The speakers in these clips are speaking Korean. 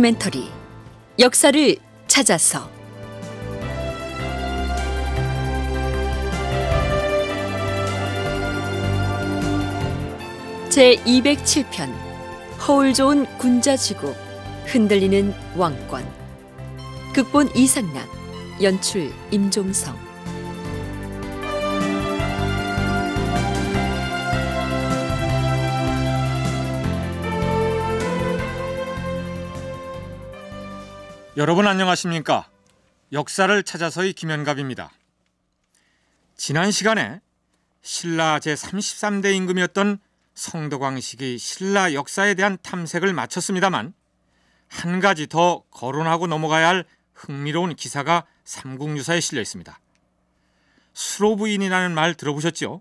다큐멘터리 역사를 찾아서 제 207편 허울 좋은 군자지구 흔들리는 왕권 극본 이상락 연출 임종성 여러분 안녕하십니까? 역사를 찾아서의 김현갑입니다. 지난 시간에 신라 제33대 임금이었던 성덕왕식의 신라 역사에 대한 탐색을 마쳤습니다만 한 가지 더 거론하고 넘어가야 할 흥미로운 기사가 삼국유사에 실려 있습니다. 수로부인이라는 말들어보셨죠이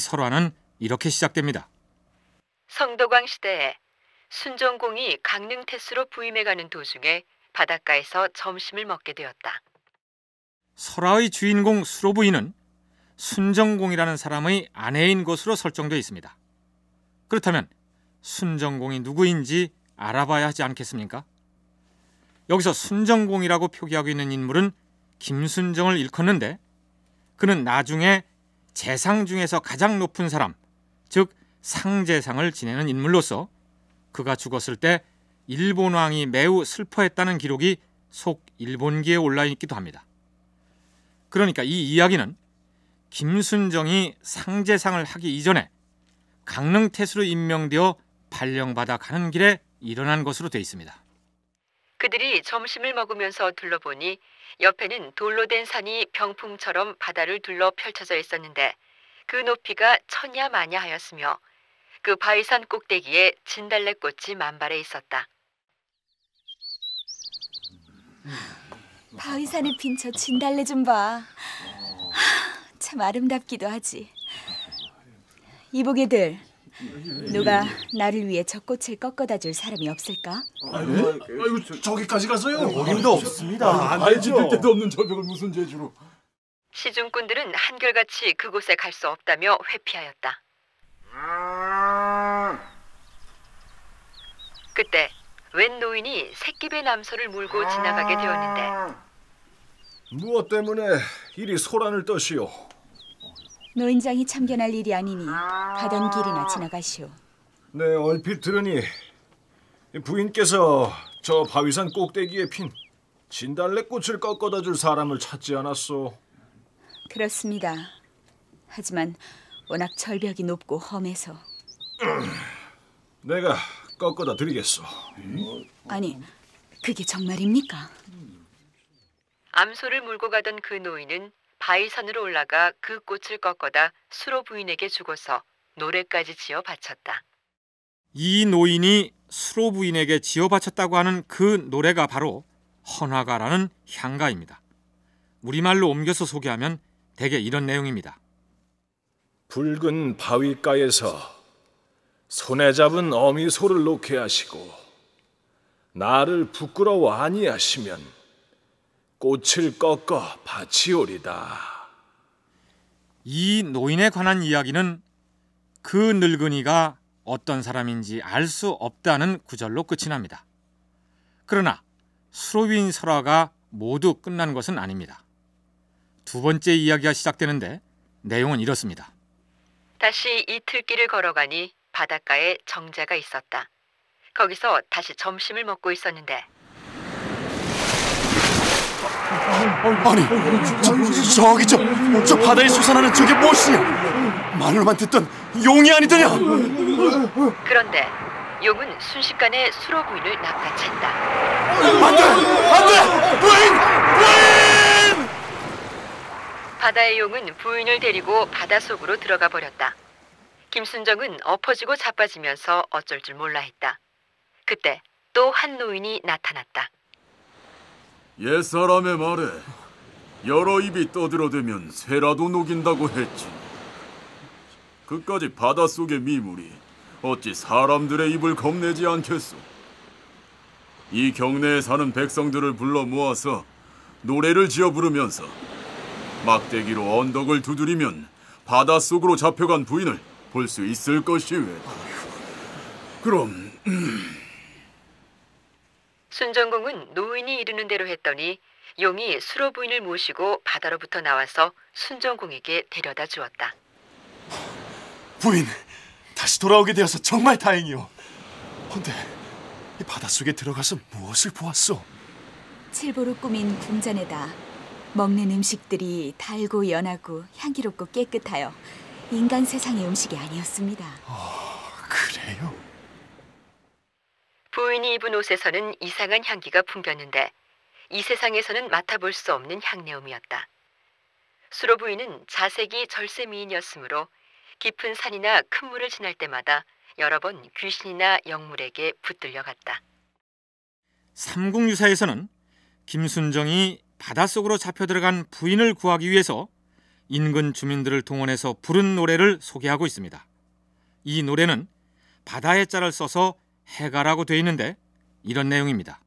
설화는 이렇게 시작됩니다. 성덕왕 시대에 순정공이 강릉 태수로 부임해가는 도중에 바닷가에서 점심을 먹게 되었다. 설화의 주인공 수로 부인은 순정공이라는 사람의 아내인 것으로 설정되어 있습니다. 그렇다면 순정공이 누구인지 알아봐야 하지 않겠습니까? 여기서 순정공이라고 표기하고 있는 인물은 김순정을 일컫는데 그는 나중에 재상 중에서 가장 높은 사람, 즉 상재상을 지내는 인물로서 그가 죽었을 때 일본 왕이 매우 슬퍼했다는 기록이 속일본기에 올라 있기도 합니다. 그러니까 이 이야기는 김순정이 상제상을 하기 이전에 강릉 태수로 임명되어 발령받아 가는 길에 일어난 것으로 되어 있습니다. 그들이 점심을 먹으면서 둘러보니 옆에는 돌로 된 산이 병풍처럼 바다를 둘러 펼쳐져 있었는데 그 높이가 천야 마냐 하였으며 그 바위산 꼭대기에 진달래꽃이 만발해 있었다. 바위산에 빈저 진달래 좀 봐. 참 아름답기도 하지. 이보게들, 누가 나를 위해 저 꽃을 꺾어다 줄 사람이 없을까? 아이고, 아이고 저기까지 가서요? 어림도 없습니다. 안되 때도 없는 저벽을 무슨 재주로. 시중꾼들은 한결같이 그곳에 갈 수 없다며 회피하였다. 음. 그때 웬 노인이 새끼배 남소를 물고 아. 지나가게 되었는데 무엇 때문에 이리 소란을 떠시오? 노인장이 참견할 일이 아니니 아. 가던 길이나 지나가시오. 네, 얼핏 들으니 부인께서 저 바위산 꼭대기에 핀 진달래꽃을 꺾어다 줄 사람을 찾지 않았소. 그렇습니다. 하지만 워낙 절벽이 높고 험해서. 내가 꺾어다 드리겠소. 음? 아니, 그게 정말입니까? 암소를 몰고 가던 그 노인은 바위산으로 올라가 그 꽃을 꺾어다 수로 부인에게 주고서 노래까지 지어 바쳤다. 이 노인이 수로 부인에게 지어 바쳤다고 하는 그 노래가 바로 헌화가라는 향가입니다. 우리말로 옮겨서 소개하면 대개 이런 내용입니다. 붉은 바위가에서 손에 잡은 어미 소를 놓게 하시고 나를 부끄러워 아니하시면 꽃을 꺾어 바치오리다. 이 노인에 관한 이야기는 그 늙은이가 어떤 사람인지 알 수 없다는 구절로 끝이 납니다. 그러나 수로인 설화가 모두 끝난 것은 아닙니다. 두 번째 이야기가 시작되는데 내용은 이렇습니다. 다시 이틀길을 걸어가니 바닷가에 정자가 있었다. 거기서 다시 점심을 먹고 있었는데 아니, 저, 저기 저, 저 바다에 솟아나는 저게 무엇이냐? 말로만 듣던 용이 아니더냐? 그런데 용은 순식간에 수로부인을 낚아챘다. 안돼, 안돼, 부인, 부인! 바다의 용은 부인을 데리고 바닷 속으로 들어가 버렸다. 김순정은 엎어지고 자빠지면서 어쩔 줄 몰라 했다. 그때 또 한 노인이 나타났다. 옛사람의 말에 여러 입이 떠들어대면 새라도 녹인다고 했지. 그까지 바닷속의 미물이 어찌 사람들의 입을 겁내지 않겠소. 이 경내에 사는 백성들을 불러 모아서 노래를 지어 부르면서 막대기로 언덕을 두드리면 바닷속으로 잡혀간 부인을 볼수 있을 것이외. 그럼 순정공은 노인이 이르는 대로 했더니 용이 수로 부인을 모시고 바다로부터 나와서 순정공에게 데려다 주었다. 부인, 다시 돌아오게 되어서 정말 다행이오. 근데이 바닷속에 들어가서 무엇을 보았소? 칠보로 꾸민 궁전에다 먹는 음식들이 달고 연하고 향기롭고 깨끗하여 인간 세상의 음식이 아니었습니다. 아, 그래요? 부인이 입은 옷에서는 이상한 향기가 풍겼는데 이 세상에서는 맡아볼 수 없는 향내음이었다. 수로 부인은 자색이 절세 미인이었으므로 깊은 산이나 큰 물을 지날 때마다 여러 번 귀신이나 영물에게 붙들려갔다. 삼국유사에서는 김순정이 바닷속으로 잡혀 들어간 부인을 구하기 위해서 인근 주민들을 동원해서 부른 노래를 소개하고 있습니다. 이 노래는 바다의 자를 써서 해가라고 돼 있는데 이런 내용입니다.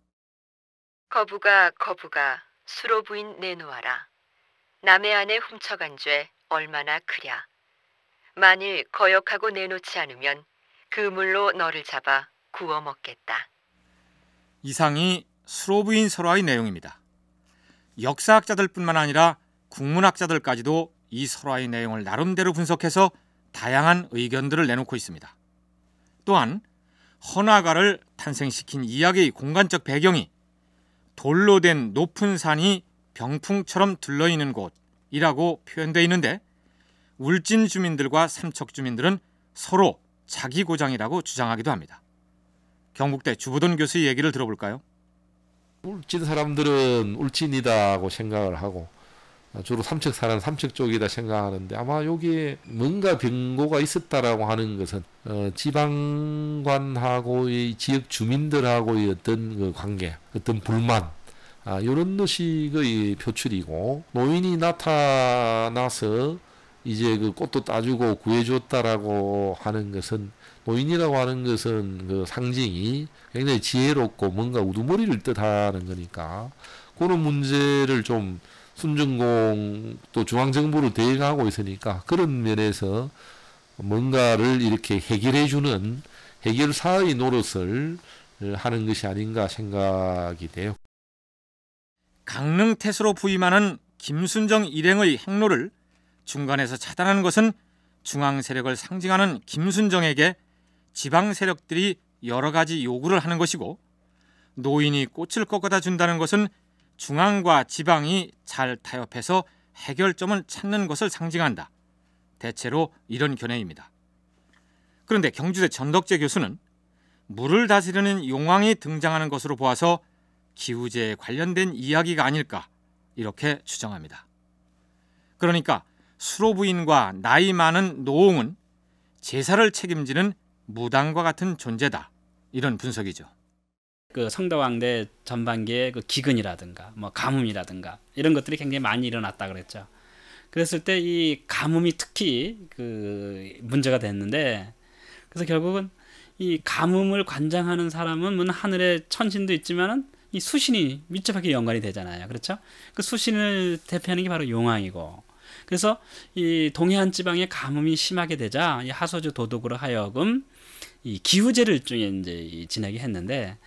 거부가 거부가 수로 부인 내놓아라. 남의 아내 훔쳐간 죄 얼마나 크랴. 만일 거역하고 내놓지 않으면 그물로 너를 잡아 구워 먹겠다. 이상이 수로부인 설화의 내용입니다. 역사학자들뿐만 아니라 국문학자들까지도 이 설화의 내용을 나름대로 분석해서 다양한 의견들을 내놓고 있습니다. 또한 헌화가를 탄생시킨 이야기의 공간적 배경이 돌로 된 높은 산이 병풍처럼 둘러있는 곳이라고 표현되어 있는데 울진 주민들과 삼척 주민들은 서로 자기 고장이라고 주장하기도 합니다. 경북대 주부돈 교수의 얘기를 들어볼까요? 울진 사람들은 울진이다고 생각을 하고 주로 삼척 사는 삼척 쪽이다 생각하는데 아마 여기에 뭔가 변고가 있었다라고 하는 것은 어, 지방관하고의 지역 주민들하고의 어떤 그 관계, 어떤 불만 아, 이런 의식의 표출이고 노인이 나타나서 이제 그 꽃도 따주고 구해줬다라고 하는 것은 노인이라고 하는 것은 그 상징이 굉장히 지혜롭고 뭔가 우두머리를 뜻하는 거니까 그런 문제를 좀 순진공 또 중앙정부를 대응하고 있으니까 그런 면에서 뭔가를 이렇게 해결해주는 해결사의 노릇을 하는 것이 아닌가 생각이 돼요. 강릉 태수로 부임하는 김순정 일행의 행로를 중간에서 차단하는 것은 중앙 세력을 상징하는 김순정에게 지방 세력들이 여러 가지 요구를 하는 것이고 노인이 꽃을 꺾어다 준다는 것은 중앙과 지방이 잘 타협해서 해결점을 찾는 것을 상징한다. 대체로 이런 견해입니다. 그런데 경주대 전덕재 교수는 물을 다스리는 용왕이 등장하는 것으로 보아서 기우제에 관련된 이야기가 아닐까 이렇게 추정합니다. 그러니까 수로 부인과 나이 많은 노옹은 제사를 책임지는 무당과 같은 존재다 이런 분석이죠. 그 성도왕대 전반기에 그 기근이라든가 뭐 가뭄이라든가 이런 것들이 굉장히 많이 일어났다 그랬죠. 그랬을 때 이 가뭄이 특히 그 문제가 됐는데 그래서 결국은 이 가뭄을 관장하는 사람은 문 하늘의 천신도 있지만은 이 수신이 밀접하게 연관이 되잖아요. 그렇죠? 그 수신을 대표하는 게 바로 용왕이고 그래서 이 동해안 지방에 가뭄이 심하게 되자 이 하소주 도둑으로 하여금 이 기후제를 일종의 이제 지행게 했는데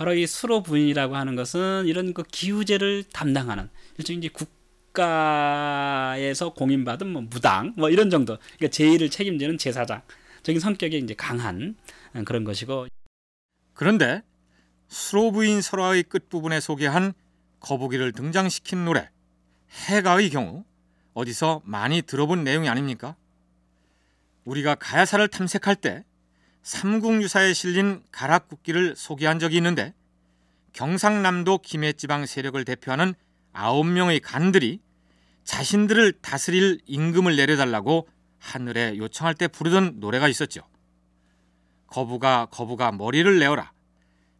바로 이 수로 부인이라고 하는 것은 이런 그 기우제를 담당하는 일종의 이제 국가에서 공인받은 뭐 무당 뭐 이런 정도 그러니까 제의를 책임지는 제사장적인 성격이 이제 강한 음, 그런 것이고 그런데 수로 부인 설화의 끝부분에 소개한 거북이를 등장시킨 노래 해가의 경우 어디서 많이 들어본 내용이 아닙니까? 우리가 가야사를 탐색할 때 삼국유사에 실린 가락국기를 소개한 적이 있는데 경상남도 김해지방 세력을 대표하는 아홉 명의 간들이 자신들을 다스릴 임금을 내려달라고 하늘에 요청할 때 부르던 노래가 있었죠. 거부가 거부가 머리를 내어라.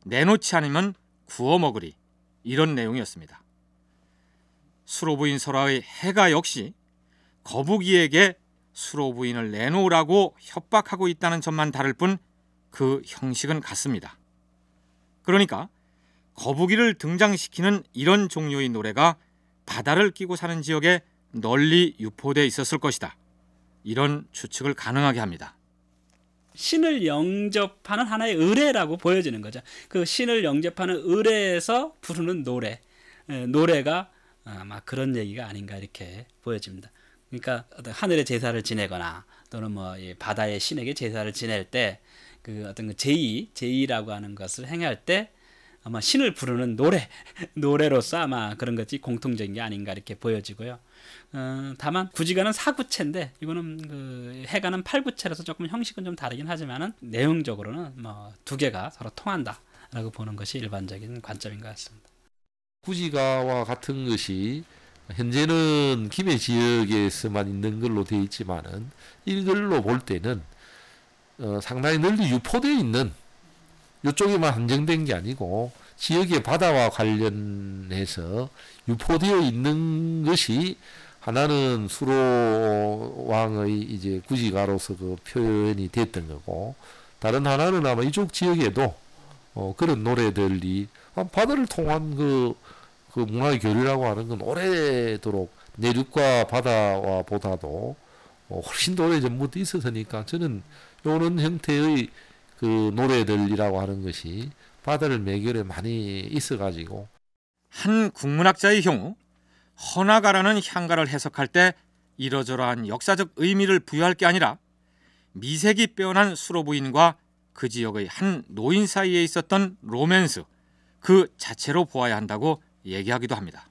내놓지 않으면 구워 먹으리. 이런 내용이었습니다. 수로부인 설화의 해가 역시 거북이에게 수로 부인을 내놓으라고 협박하고 있다는 점만 다를 뿐 그 형식은 같습니다. 그러니까 거북이를 등장시키는 이런 종류의 노래가 바다를 끼고 사는 지역에 널리 유포돼 있었을 것이다. 이런 추측을 가능하게 합니다. 신을 영접하는 하나의 의뢰라고 보여지는 거죠. 그 신을 영접하는 의뢰에서 부르는 노래, 노래가 아마 그런 얘기가 아닌가 이렇게 보여집니다. 그러니까 어떤 하늘의 제사를 지내거나 또는 뭐 바다의 신에게 제사를 지낼 때 그 어떤 그 제의 제의라고 하는 것을 행할 때 아마 신을 부르는 노래 노래로서 아마 그런 것이 공통적인 게 아닌가 이렇게 보여지고요. 어, 다만 구지가는 사구체인데 이거는 그 해가는 팔구체라서 조금 형식은 좀 다르긴 하지만은 내용적으로는 뭐 두 개가 서로 통한다라고 보는 것이 일반적인 관점인 것 같습니다. 구지가와 같은 것이 현재는 김해 지역에서만 있는 걸로 되어 있지만은 일글로 볼 때는 어, 상당히 널리 유포되어 있는 이쪽에만 한정된 게 아니고 지역의 바다와 관련해서 유포되어 있는 것이 하나는 수로 왕의 이제 구지가로서 그 표현이 됐던 거고 다른 하나는 아마 이쪽 지역에도 어, 그런 노래들이 어, 바다를 통한 그그 문화의 교류라고 하는 건 오래도록 내륙과 바다와 보다도 어, 훨씬 더 오래 전부터 있었으니까 저는 이런 형태의 그 노래들이라고 하는 것이 바다를 매결에 많이 있어가지고 한 국문학자의 경우 헌화가라는 향가를 해석할 때 이러저러한 역사적 의미를 부여할 게 아니라 미색이 빼어난 수로부인과 그 지역의 한 노인 사이에 있었던 로맨스 그 자체로 보아야 한다고 얘기하기도 합니다.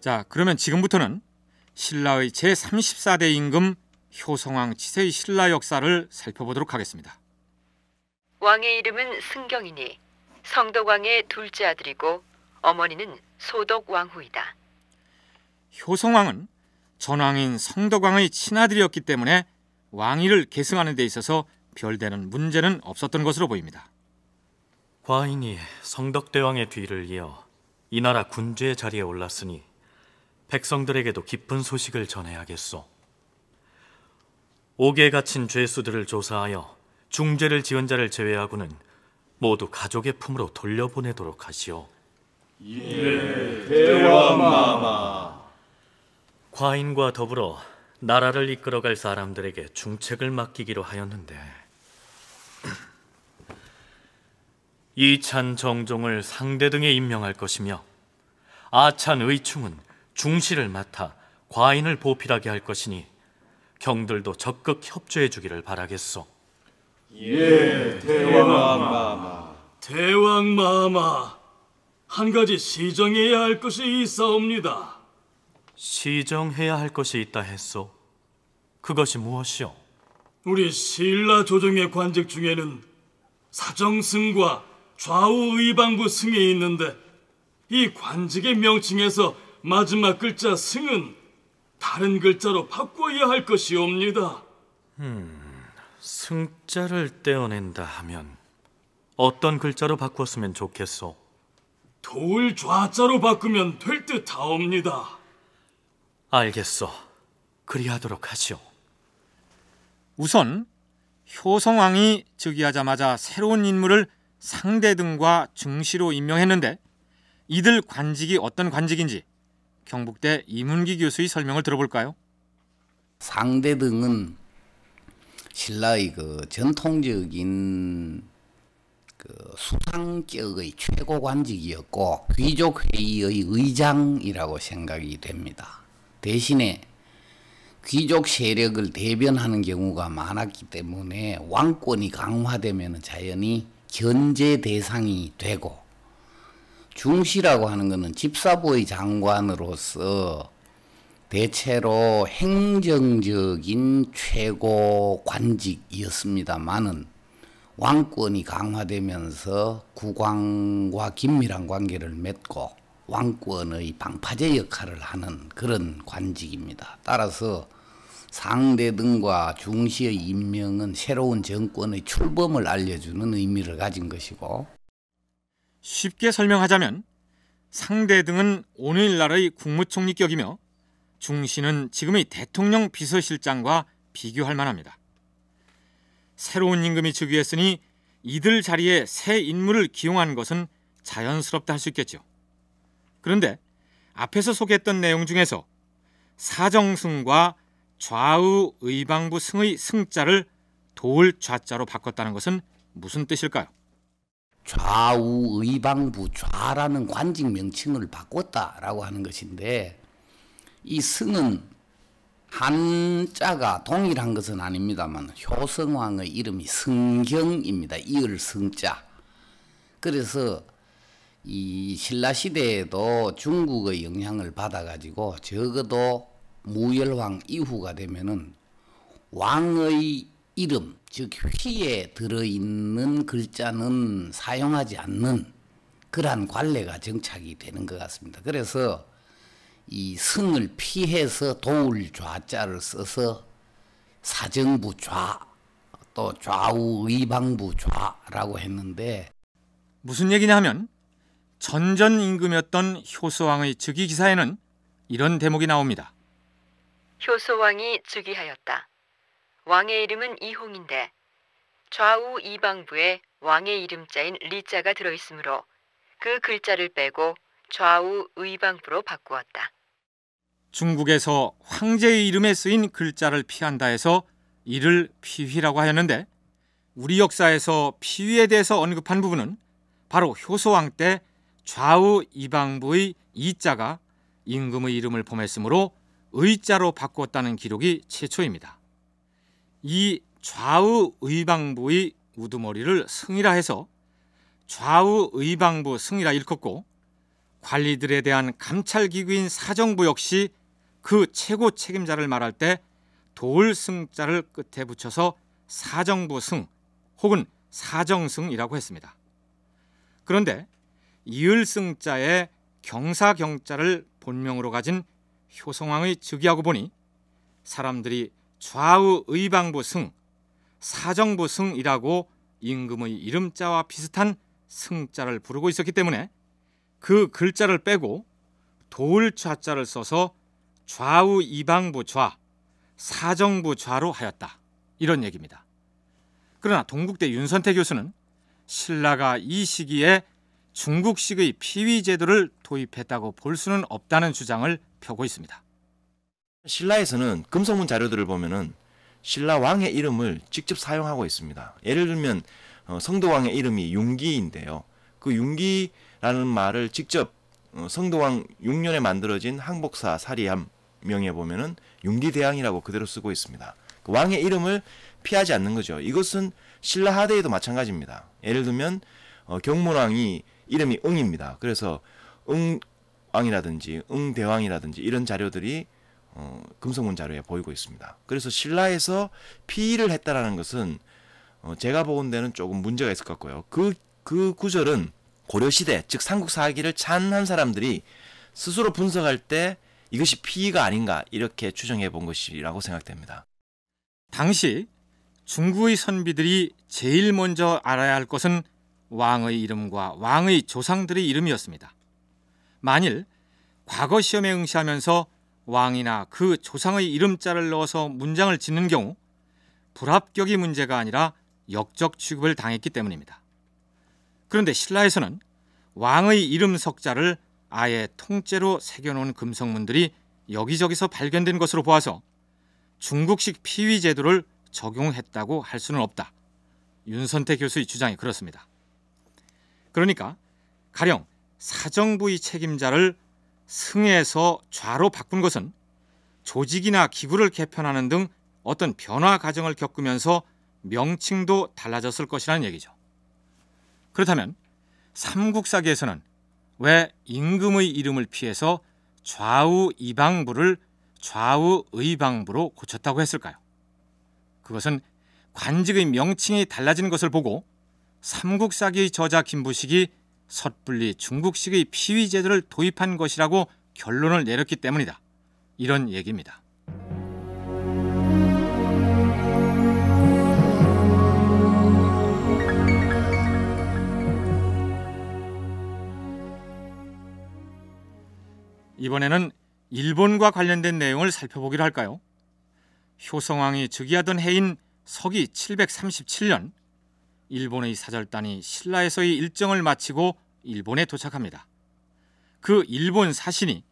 자, 그러면 지금부터는 신라의 제34대 임금 효성왕 치세의 신라 역사를 살펴보도록 하겠습니다. 왕의 이름은 승경이니 성덕왕의 둘째 아들이고 어머니는 소덕왕후이다. 효성왕은 전왕인 성덕왕의 친아들이었기 때문에 왕위를 계승하는 데 있어서 별다른 문제는 없었던 것으로 보입니다. 과인이 성덕대왕의 뒤를 이어 이 나라 군주의 자리에 올랐으니 백성들에게도 기쁜 소식을 전해야겠소. 옥에 갇힌 죄수들을 조사하여 중죄를 지은 자를 제외하고는 모두 가족의 품으로 돌려보내도록 하시오. 예, 대왕마마. 과인과 더불어 나라를 이끌어갈 사람들에게 중책을 맡기기로 하였는데 이찬 정종을 상대 등에 임명할 것이며 아찬 의충은 중시를 맡아 과인을 보필하게 할 것이니 경들도 적극 협조해 주기를 바라겠소. 예, 대왕 마마. 대왕 마마. 한 가지 시정해야 할 것이 있사옵니다. 시정해야 할 것이 있다 했소. 그것이 무엇이오? 우리 신라 조정의 관직 중에는 사정승과 좌우의방부 승이 있는데 이 관직의 명칭에서 마지막 글자 승은 다른 글자로 바꿔야 할 것이옵니다. 음, 승자를 떼어낸다 하면 어떤 글자로 바꿨으면 좋겠소? 돌 좌자로 바꾸면 될 듯하옵니다. 알겠어 그리하도록 하지요. 우선 효성왕이 즉위하자마자 새로운 인물을 상대 등과 중시로 임명했는데 이들 관직이 어떤 관직인지 경북대 이문기 교수의 설명을 들어볼까요? 상대 등은 신라의 그 전통적인 그 수상격의 최고 관직이었고 귀족 회의의 의장이라고 생각이 됩니다. 대신에 귀족 세력을 대변하는 경우가 많았기 때문에 왕권이 강화되면 자연히 견제 대상이 되고 중시라고 하는 것은 집사부의 장관으로서 대체로 행정적인 최고 관직이었습니다만은 왕권이 강화되면서 국왕과 긴밀한 관계를 맺고 왕권의 방파제 역할을 하는 그런 관직입니다. 따라서 상대 등과 중시의 임명은 새로운 정권의 출범을 알려주는 의미를 가진 것이고 쉽게 설명하자면 상대 등은 오늘날의 국무총리격이며 중시는 지금의 대통령 비서실장과 비교할 만합니다. 새로운 임금이 즉위했으니 이들 자리에 새 인물을 기용한 것은 자연스럽다 할 수 있겠죠. 그런데 앞에서 소개했던 내용 중에서 사정승과 좌우 의방부 승의 승자를 도울 좌자로 바꿨다는 것은 무슨 뜻일까요? 좌우 의방부 좌라는 관직 명칭을 바꿨다라고 하는 것인데 이 승은 한자가 동일한 것은 아닙니다만 효성왕의 이름이 승경입니다. 이을 승자. 그래서 이 신라 시대에도 중국의 영향을 받아가지고 적어도 무열왕 이후가 되면은 왕의 이름, 즉 휘에 들어있는 글자는 사용하지 않는 그러한 관례가 정착이 되는 것 같습니다. 그래서 이 승을 피해서 도울 좌자를 써서 사정부 좌, 또 좌우 의방부 좌라고 했는데 무슨 얘기냐 하면 전전 임금이었던 효소왕의 즉위 기사에는 이런 대목이 나옵니다. 효소왕이 즉위하였다. 왕의 이름은 이홍인데 좌우 이방부에 왕의 이름자인 리자가 들어있으므로 그 글자를 빼고 좌우 의방부로 바꾸었다. 중국에서 황제의 이름에 쓰인 글자를 피한다 해서 이를 피휘라고 하였는데 우리 역사에서 피휘에 대해서 언급한 부분은 바로 효소왕 때 좌우 이방부의 이자가 임금의 이름을 범했으므로 의자로 바꿨다는 기록이 최초입니다. 이 좌우 의방부의 우두머리를 승이라 해서 좌우 의방부 승이라 일컫고 관리들에 대한 감찰기구인 사정부 역시 그 최고 책임자를 말할 때돌승자를 끝에 붙여서 사정부 승 혹은 사정승이라고 했습니다. 그런데 이을승자의 경사경자를 본명으로 가진 효성왕의 즉위하고 보니 사람들이 좌우 의방부 승, 사정부 승이라고 임금의 이름자와 비슷한 승자를 부르고 있었기 때문에 그 글자를 빼고 도울 좌자를 써서 좌우 이방부 좌, 사정부 좌로 하였다. 이런 얘기입니다. 그러나 동국대 윤선태 교수는 신라가 이 시기에 중국식의 피위 제도를 도입했다고 볼 수는 없다는 주장을 펴고 있습니다. 신라에서는 금속문 자료들을 보면은 신라 왕의 이름을 직접 사용하고 있습니다. 예를 들면 어, 성도왕의 이름이 융기인데요. 그 융기라는 말을 직접 어, 성도왕 6년에 만들어진 항복사 사리함 명에 보면은 융기대왕이라고 그대로 쓰고 있습니다. 그 왕의 이름을 피하지 않는 거죠. 이것은 신라 하대에도 마찬가지입니다. 예를 들면 어, 경문왕이 이름이 응입니다. 그래서 응왕이라든지 응대왕이라든지 이런 자료들이 어, 금성문 자료에 보이고 있습니다. 그래서 신라에서 피의를 했다라는 것은 어, 제가 보건 데는 조금 문제가 있을 것 같고요. 그, 그 구절은 고려시대, 즉 삼국사기를 찬한 사람들이 스스로 분석할 때 이것이 피의가 아닌가 이렇게 추정해 본 것이라고 생각됩니다. 당시 중구의 선비들이 제일 먼저 알아야 할 것은 왕의 이름과 왕의 조상들의 이름이었습니다. 만일 과거 시험에 응시하면서 왕이나 그 조상의 이름자를 넣어서 문장을 짓는 경우 불합격이 문제가 아니라 역적 취급을 당했기 때문입니다. 그런데 신라에서는 왕의 이름 석자를 아예 통째로 새겨놓은 금성문들이 여기저기서 발견된 것으로 보아서 중국식 피위 제도를 적용했다고 할 수는 없다. 윤선태 교수의 주장이 그렇습니다. 그러니까 가령 사정부의 책임자를 승에서 좌로 바꾼 것은 조직이나 기구를 개편하는 등 어떤 변화 과정을 겪으면서 명칭도 달라졌을 것이라는 얘기죠. 그렇다면 삼국사기에서는 왜 임금의 이름을 피해서 좌우 이방부를 좌우 의방부로 고쳤다고 했을까요? 그것은 관직의 명칭이 달라지는 것을 보고 삼국사기 저자 김부식이 섣불리 중국식의 피위제도를 도입한 것이라고 결론을 내렸기 때문이다. 이런 얘기입니다. 이번에는 일본과 관련된 내용을 살펴보기로 할까요? 효성왕이 즉위하던 해인 서기 737년 일본의 사절단이 신라에서의 일정을 마치고 일본에 도착합니다. 그 일본 사신이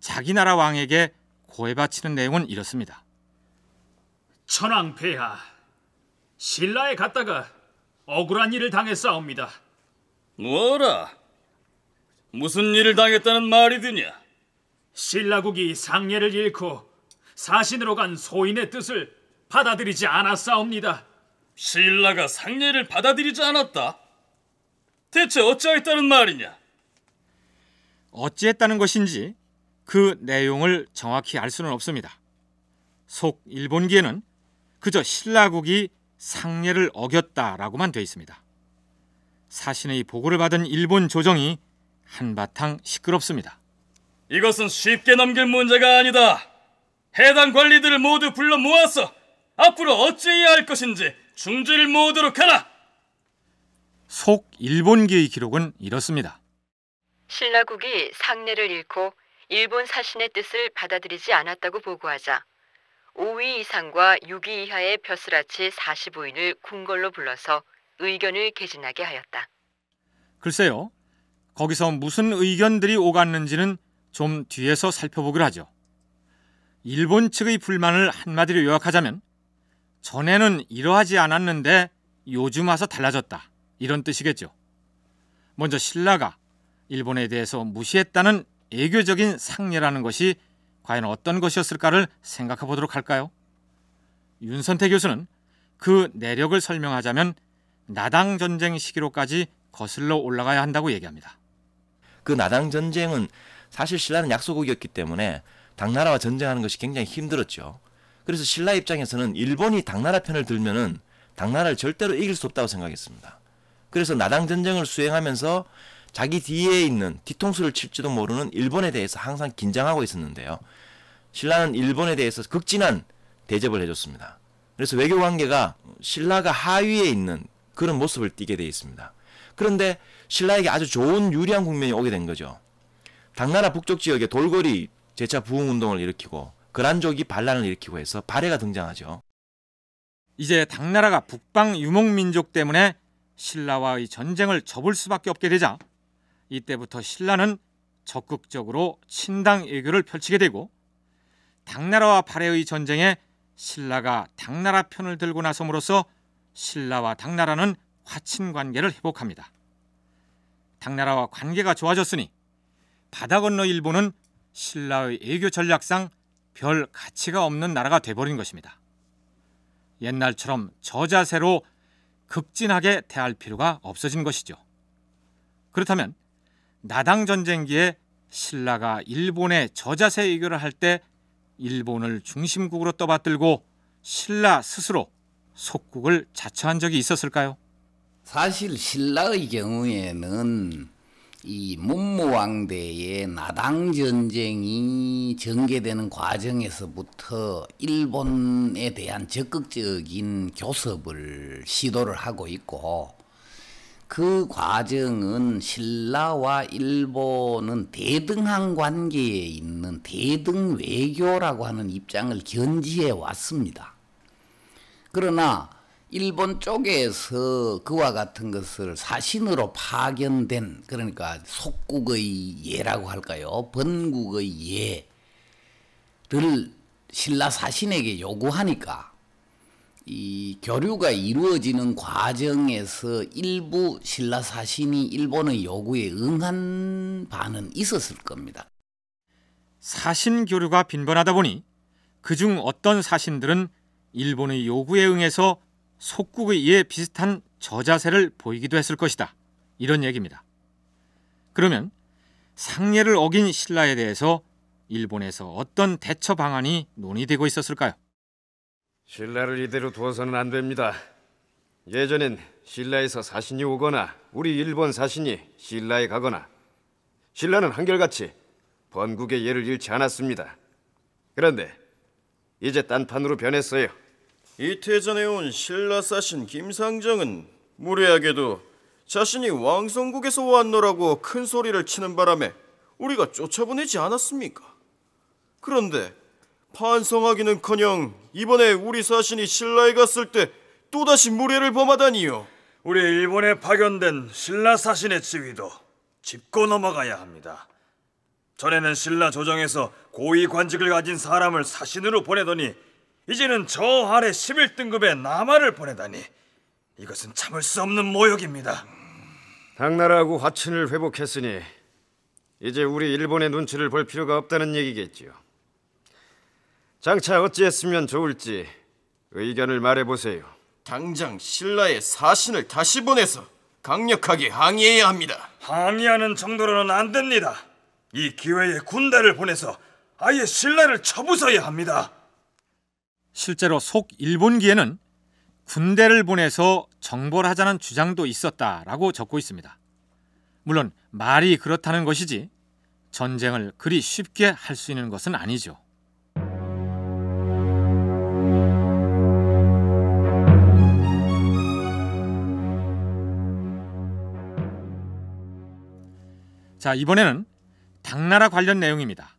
자기 나라 왕에게 고해 바치는 내용은 이렇습니다. 천황 폐하, 신라에 갔다가 억울한 일을 당했사옵니다. 뭐라? 무슨 일을 당했다는 말이드냐? 신라국이 상례를 잃고 사신으로 간 소인의 뜻을 받아들이지 않았사옵니다. 신라가 상례를 받아들이지 않았다. 대체 어찌하겠다는 말이냐? 어찌했다는 것인지 그 내용을 정확히 알 수는 없습니다. 속 일본기에는 그저 신라국이 상례를 어겼다라고만 되어 있습니다. 사신의 보고를 받은 일본 조정이 한바탕 시끄럽습니다. 이것은 쉽게 넘길 문제가 아니다. 해당 관리들을 모두 불러 모아서 앞으로 어찌해야 할 것인지 중지를 모드로 가라! 속 일본기의 기록은 이렇습니다. 신라국이 상례를 잃고 일본 사신의 뜻을 받아들이지 않았다고 보고하자 5위 이상과 6위 이하의 벼슬아치 45인을 궁궐로 불러서 의견을 개진하게 하였다. 글쎄요. 거기서 무슨 의견들이 오갔는지는 좀 뒤에서 살펴보기로 하죠. 일본 측의 불만을 한마디로 요약하자면 전에는 이러하지 않았는데 요즘 와서 달라졌다. 이런 뜻이겠죠. 먼저 신라가 일본에 대해서 무시했다는 애교적인 상례라는 것이 과연 어떤 것이었을까를 생각해 보도록 할까요? 윤선태 교수는 그 내력을 설명하자면 나당 전쟁 시기로까지 거슬러 올라가야 한다고 얘기합니다. 그 나당 전쟁은 사실 신라는 약소국이었기 때문에 당나라와 전쟁하는 것이 굉장히 힘들었죠. 그래서 신라 입장에서는 일본이 당나라 편을 들면은 당나라를 절대로 이길 수 없다고 생각했습니다. 그래서 나당 전쟁을 수행하면서 자기 뒤에 있는 뒤통수를 칠지도 모르는 일본에 대해서 항상 긴장하고 있었는데요. 신라는 일본에 대해서 극진한 대접을 해줬습니다. 그래서 외교 관계가 신라가 하위에 있는 그런 모습을 띠게 되어 있습니다. 그런데 신라에게 아주 좋은 유리한 국면이 오게 된 거죠. 당나라 북쪽 지역에 돌거리제차 부흥 운동을 일으키고 그란족이 반란을 일으키고 해서 발해가 등장하죠. 이제 당나라가 북방 유목민족 때문에 신라와의 전쟁을 접을 수밖에 없게 되자 이때부터 신라는 적극적으로 친당 애교를 펼치게 되고 당나라와 발해의 전쟁에 신라가 당나라 편을 들고 나섬으로써 신라와 당나라는 화친 관계를 회복합니다. 당나라와 관계가 좋아졌으니 바다 건너 일본은 신라의 애교 전략상 별 가치가 없는 나라가 돼버린 것입니다. 옛날처럼 저자세로 극진하게 대할 필요가 없어진 것이죠. 그렇다면 나당 전쟁기에 신라가 일본의 저자세 의교를 할 때 일본을 중심국으로 떠받들고 신라 스스로 속국을 자처한 적이 있었을까요? 사실 신라의 경우에는 이 문무왕대의 나당 전쟁이 전개되는 과정에서부터 일본에 대한 적극적인 교섭을 시도를 하고 있고 그 과정은 신라와 일본은 대등한 관계에 있는 대등 외교라고 하는 입장을 견지해 왔습니다. 그러나 일본 쪽에서 그와 같은 것을 사신으로 파견된 그러니까 속국의 예라고 할까요? 번국의 예를 신라 사신에게 요구하니까 이 교류가 이루어지는 과정에서 일부 신라 사신이 일본의 요구에 응한 바는 있었을 겁니다. 사신 교류가 빈번하다 보니 그 중 어떤 사신들은 일본의 요구에 응해서 속국의 이에 비슷한 저자세를 보이기도 했을 것이다. 이런 얘기입니다. 그러면 상례를 어긴 신라에 대해서 일본에서 어떤 대처 방안이 논의되고 있었을까요? 신라를 이대로 두어서는 안 됩니다. 예전엔 신라에서 사신이 오거나 우리 일본 사신이 신라에 가거나 신라는 한결같이 번국의 예를 잃지 않았습니다. 그런데 이제 딴판으로 변했어요. 이틀 전에 온 신라 사신 김상정은 무례하게도 자신이 왕성국에서 왔노라고 큰 소리를 치는 바람에 우리가 쫓아보내지 않았습니까? 그런데 판성하기는커녕 이번에 우리 사신이 신라에 갔을 때 또다시 무례를 범하다니요. 우리 일본에 파견된 신라 사신의 지위도 짚고 넘어가야 합니다. 전에는 신라 조정에서 고위 관직을 가진 사람을 사신으로 보내더니 이제는 저 아래 11등급의 남아를 보내다니 이것은 참을 수 없는 모욕입니다. 당나라하고 화친을 회복했으니 이제 우리 일본의 눈치를 볼 필요가 없다는 얘기겠지요. 장차 어찌했으면 좋을지 의견을 말해보세요. 당장 신라의 사신을 다시 보내서 강력하게 항의해야 합니다. 항의하는 정도로는 안 됩니다. 이 기회에 군대를 보내서 아예 신라를 쳐부숴야 합니다. 실제로 속 일본기에는 군대를 보내서 정벌 하자는 주장도 있었다라고 적고 있습니다. 물론 말이 그렇다는 것이지 전쟁을 그리 쉽게 할 수 있는 것은 아니죠. 자, 이번에는 당나라 관련 내용입니다.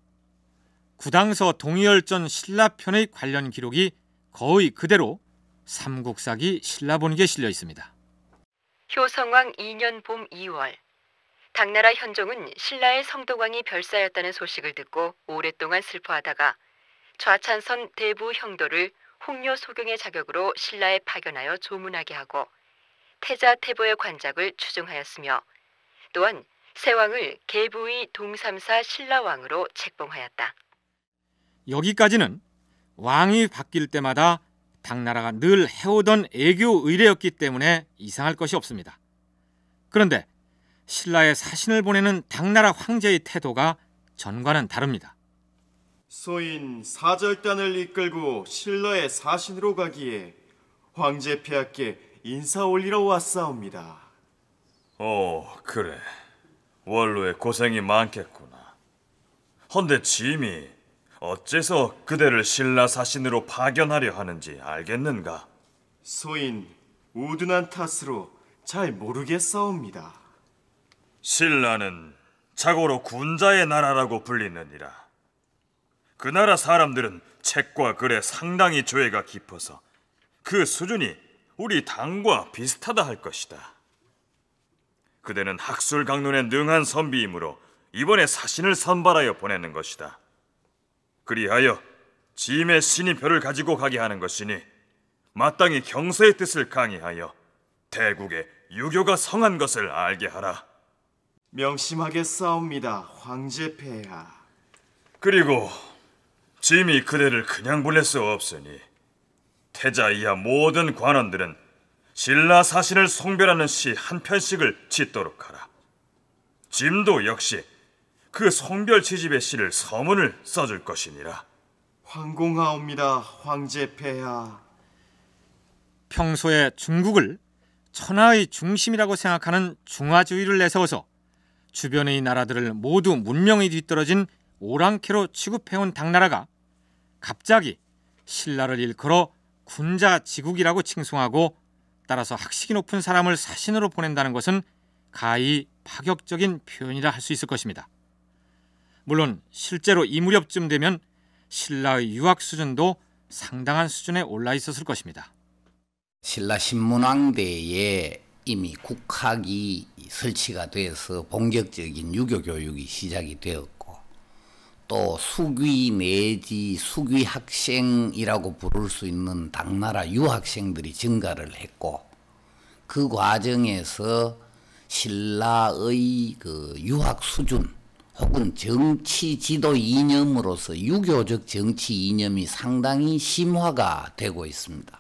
구당서 동이열전 신라편의 관련 기록이 거의 그대로 삼국사기 신라본기에 실려 있습니다. 효성왕 2년 봄 2월 당나라 현종은 신라의 성동왕이 별사였다는 소식을 듣고 오랫동안 슬퍼하다가 좌찬선 대부 형도를 홍료 소경의 자격으로 신라에 파견하여 조문하게 하고 태자 태보의 관작을 추종하였으며 또한 세왕을 계부의 동삼사 신라왕으로 책봉하였다. 여기까지는 왕이 바뀔 때마다 당나라가 늘 해오던 애교 의례였기 때문에 이상할 것이 없습니다. 그런데 신라의 사신을 보내는 당나라 황제의 태도가 전과는 다릅니다. 소인 사절단을 이끌고 신라의 사신으로 가기에 황제 폐하께 인사 올리러 왔사옵니다. 오, 어, 그래. 원로의 고생이 많겠구나. 헌데 짐이 어째서 그대를 신라 사신으로 파견하려 하는지 알겠는가? 소인 우둔한 탓으로 잘 모르겠사옵니다. 신라는 자고로 군자의 나라라고 불리느니라. 그 나라 사람들은 책과 글에 상당히 조예가 깊어서 그 수준이 우리 당과 비슷하다 할 것이다. 그대는 학술 강론에 능한 선비이므로 이번에 사신을 선발하여 보내는 것이다. 그리하여 짐의 신이 별을 가지고 가게 하는 것이니 마땅히 경서의 뜻을 강의하여 대국의 유교가 성한 것을 알게 하라. 명심하게 싸웁니다, 황제폐하. 그리고 짐이 그대를 그냥 보낼 수 없으니 태자 이하 모든 관원들은 신라 사신을 송별하는 시 한 편씩을 짓도록 하라. 짐도 역시 그 성별 채집의 시를 서문을 써줄 것이니라. 황공하옵니다, 황제폐하. 평소에 중국을 천하의 중심이라고 생각하는 중화주의를 내세워서 주변의 나라들을 모두 문명이 뒤떨어진 오랑캐로 취급해온 당나라가 갑자기 신라를 일컬어 군자지국이라고 칭송하고 따라서 학식이 높은 사람을 사신으로 보낸다는 것은 가히 파격적인 표현이라 할 수 있을 것입니다. 물론 실제로 이 무렵쯤 되면 신라의 유학 수준도 상당한 수준에 올라 있었을 것입니다. 신라 신문왕대에 이미 국학이 설치가 돼서 본격적인 유교 교육이 시작이 되었고 또 수귀 내지 수귀 학생이라고 부를 수 있는 당나라 유학생들이 증가를 했고 그 과정에서 신라의 그 유학 수준 혹은 정치 지도 이념으로서 유교적 정치 이념이 상당히 심화가 되고 있습니다.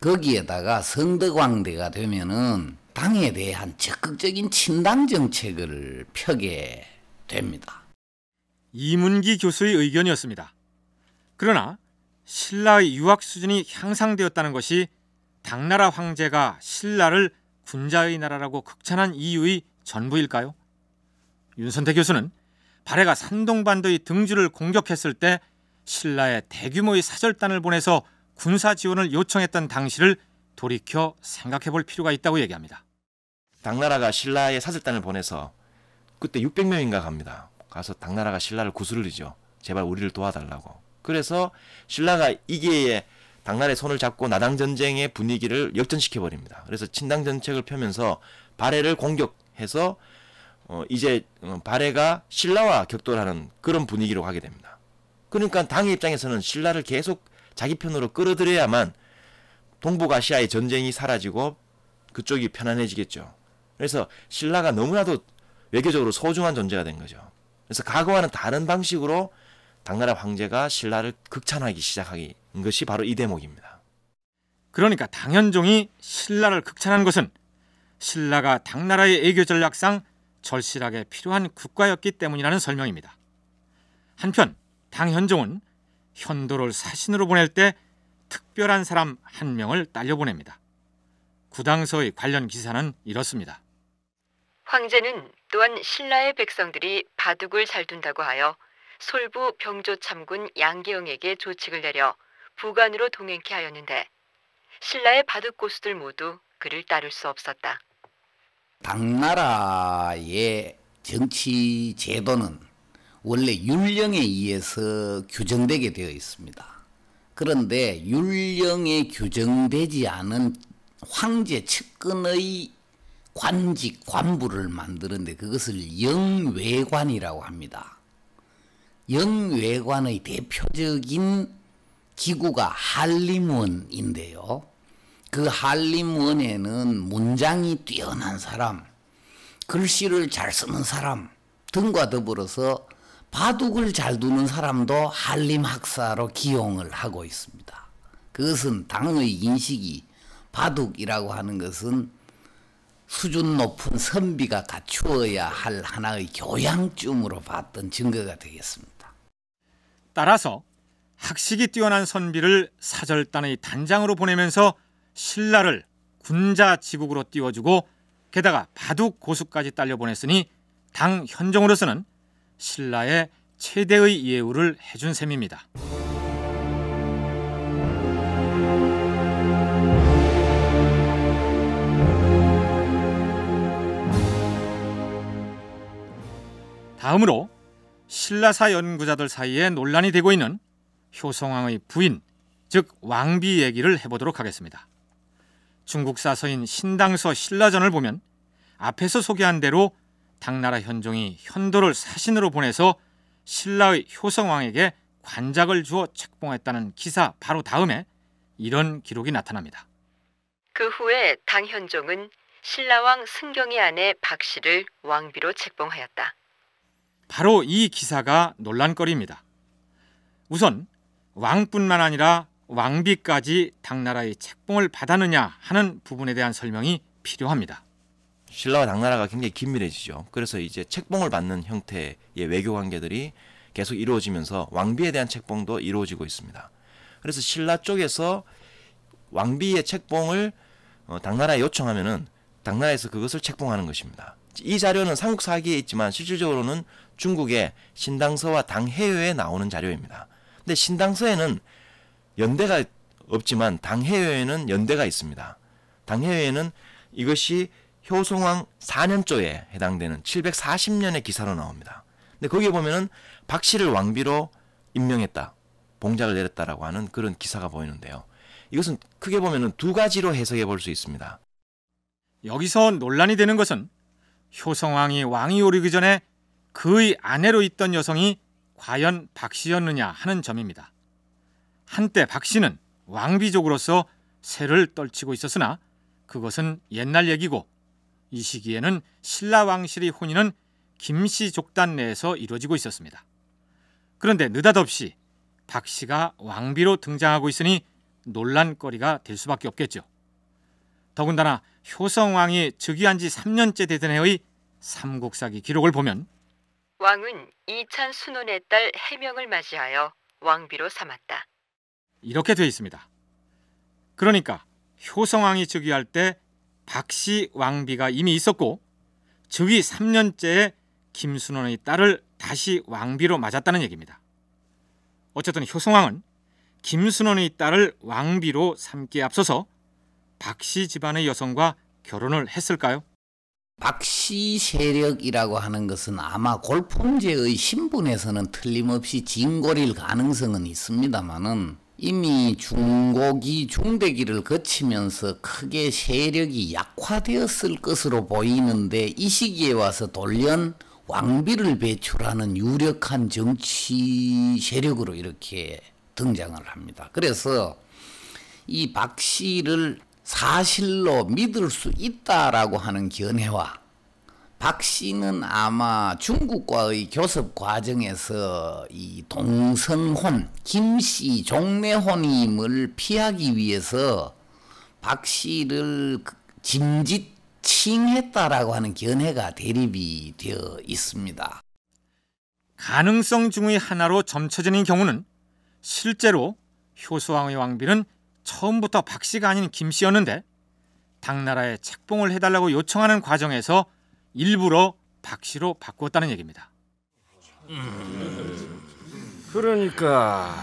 거기에다가 성덕왕대가 되면은 당에 대한 적극적인 친당 정책을 펴게 됩니다. 이문기 교수의 의견이었습니다. 그러나 신라의 유학 수준이 향상되었다는 것이 당나라 황제가 신라를 군자의 나라라고 극찬한 이유의 전부일까요? 윤선태 교수는 발해가 산동반도의 등주를 공격했을 때 신라에 대규모의 사절단을 보내서 군사 지원을 요청했던 당시를 돌이켜 생각해 볼 필요가 있다고 얘기합니다. 당나라가 신라에 사절단을 보내서 그때 600명인가 갑니다. 가서 당나라가 신라를 구슬리죠. 제발 우리를 도와달라고. 그래서 신라가 이기에 당나라의 손을 잡고 나당 전쟁의 분위기를 역전시켜 버립니다. 그래서 친당 전책을 펴면서 발해를 공격해서 어, 이제 어, 발해가 신라와 격돌하는 그런 분위기로 가게 됩니다. 그러니까 당의 입장에서는 신라를 계속 자기 편으로 끌어들여야만 동북아시아의 전쟁이 사라지고 그쪽이 편안해지겠죠. 그래서 신라가 너무나도 외교적으로 소중한 존재가 된 거죠. 그래서 과거와는 다른 방식으로 당나라 황제가 신라를 극찬하기 시작하 것이 바로 이 대목입니다. 그러니까 당현종이 신라를 극찬한 것은 신라가 당나라의 애교 전략상 절실하게 필요한 국가였기 때문이라는 설명입니다. 한편 당현종은 현도를 사신으로 보낼 때 특별한 사람 한 명을 딸려 보냅니다. 구당서의 관련 기사는 이렇습니다. 황제는 또한 신라의 백성들이 바둑을 잘 둔다고 하여 솔부 병조 참군 양기영에게 조칙을 내려 부관으로 동행케 하였는데 신라의 바둑 고수들 모두 그를 따를 수 없었다. 당나라의 정치 제도는 원래 율령에 의해서 규정되게 되어 있습니다. 그런데 율령에 규정되지 않은 황제 측근의 관직 관부를 만드는데 그것을 영외관이라고 합니다. 영외관의 대표적인 기구가 한림원인데요. 그 한림원에는 문장이 뛰어난 사람, 글씨를 잘 쓰는 사람 등과 더불어서 바둑을 잘 두는 사람도 한림학사로 기용을 하고 있습니다. 그것은 당의 인식이 바둑이라고 하는 것은 수준 높은 선비가 갖추어야 할 하나의 교양쯤으로 봤던 증거가 되겠습니다. 따라서 학식이 뛰어난 선비를 사절단의 단장으로 보내면서 신라를 군자 지국으로 띄워주고 게다가 바둑 고수까지 딸려 보냈으니 당 현종으로서는 신라의 최대의 예우를 해준 셈입니다. 다음으로 신라사 연구자들 사이에 논란이 되고 있는 효성왕의 부인, 즉 왕비 얘기를 해보도록 하겠습니다. 중국사서인 신당서 신라전을 보면 앞에서 소개한 대로 당나라 현종이 현도를 사신으로 보내서 신라의 효성왕에게 관작을 주어 책봉했다는 기사 바로 다음에 이런 기록이 나타납니다. 그 후에 당현종은 신라왕 승경의 아내 박씨를 왕비로 책봉하였다. 바로 이 기사가 논란거리입니다. 우선 왕뿐만 아니라 왕비까지 당나라의 책봉을 받았느냐 하는 부분에 대한 설명이 필요합니다. 신라와 당나라가 굉장히 긴밀해지죠. 그래서 이제 책봉을 받는 형태의 외교 관계들이 계속 이루어지면서 왕비에 대한 책봉도 이루어지고 있습니다. 그래서 신라 쪽에서 왕비의 책봉을 어, 당나라에 요청하면은 당나라에서 그것을 책봉하는 것입니다. 이 자료는 삼국사기에 있지만 실질적으로는 중국의 신당서와 당해외에 나오는 자료입니다. 근데 신당서에는 연대가 없지만 당해외에는 연대가 있습니다. 당해외에는 이것이 효성왕 4년조에 해당되는 740년의 기사로 나옵니다. 근데 거기에 보면은 박씨를 왕비로 임명했다. 봉작을 내렸다라고 하는 그런 기사가 보이는데요. 이것은 크게 보면은 두 가지로 해석해 볼 수 있습니다. 여기서 논란이 되는 것은 효성왕이 왕이 오르기 전에 그의 아내로 있던 여성이 과연 박씨였느냐 하는 점입니다. 한때 박 씨는 왕비족으로서 새를 떨치고 있었으나 그것은 옛날 얘기고 이 시기에는 신라 왕실의 혼인은 김씨 족단 내에서 이루어지고 있었습니다. 그런데 느닷없이 박 씨가 왕비로 등장하고 있으니 논란거리가 될 수밖에 없겠죠. 더군다나 효성왕이 즉위한 지 3년째 되던 해의 삼국사기 기록을 보면 왕은 이찬 순원의 딸 해명을 맞이하여 왕비로 삼았다. 이렇게 돼 있습니다. 그러니까 효성왕이 즉위할 때 박씨 왕비가 이미 있었고 즉위 3년째에 김순원의 딸을 다시 왕비로 맞았다는 얘기입니다. 어쨌든 효성왕은 김순원의 딸을 왕비로 삼기에 앞서서 박씨 집안의 여성과 결혼을 했을까요? 박씨 세력이라고 하는 것은 아마 골품제의 신분에서는 틀림없이 진골일 가능성은 있습니다만은 이미 중고기 중대기를 거치면서 크게 세력이 약화되었을 것으로 보이는데 이 시기에 와서 돌연 왕비를 배출하는 유력한 정치 세력으로 이렇게 등장을 합니다. 그래서 이 박씨를 사실로 믿을 수 있다라고 하는 견해와 박 씨는 아마 중국과의 교섭 과정에서 이동성혼 김씨 종래혼임을 피하기 위해서 박 씨를 진지칭했다라고 그 하는 견해가 대립이 되어 있습니다. 가능성 중의 하나로 점쳐지는 경우는 실제로 효수왕의 왕비는 처음부터 박 씨가 아닌 김 씨였는데 당나라에 책봉을 해달라고 요청하는 과정에서 일부러 박씨로 바꾸었다는 얘기입니다. 음. 그러니까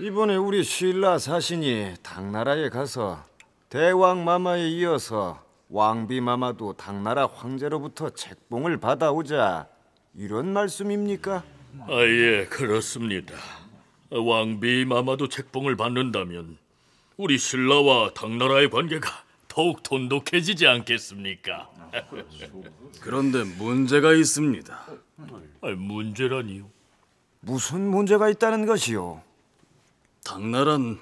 이번에 우리 신라 사신이 당나라에 가서 대왕 마마에 이어서 왕비 마마도 당나라 황제로부터 책봉을 받아오자 이런 말씀입니까? 아예 그렇습니다. 왕비 마마도 책봉을 받는다면 우리 신라와 당나라의 관계가 더욱 돈독해지지 않겠습니까? 그런데 문제가 있습니다. 아니, 문제라니요? 무슨 문제가 있다는 것이요? 당나란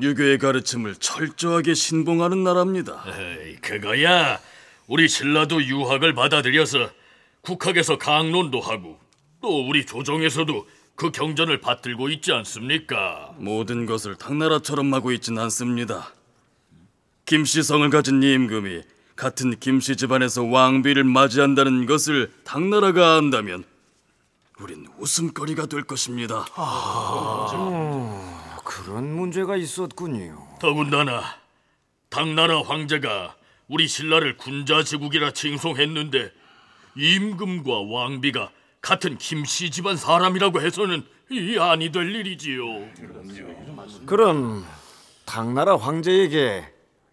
유교의 가르침을 철저하게 신봉하는 나라입니다. 에이, 그거야 우리 신라도 유학을 받아들여서 국학에서 강론도 하고 또 우리 조정에서도 그 경전을 받들고 있지 않습니까? 모든 것을 당나라처럼 하고 있진 않습니다. 김씨성을 가진 임금이 같은 김씨 집안에서 왕비를 맞이한다는 것을 당나라가 안다면 우린 웃음거리가 될 것입니다. 아, 음, 그런 문제가 있었군요. 더군다나 당나라 황제가 우리 신라를 군자지국이라 칭송했는데 임금과 왕비가 같은 김씨 집안 사람이라고 해서는 이 아니 될 일이지요. 그럼 당나라 황제에게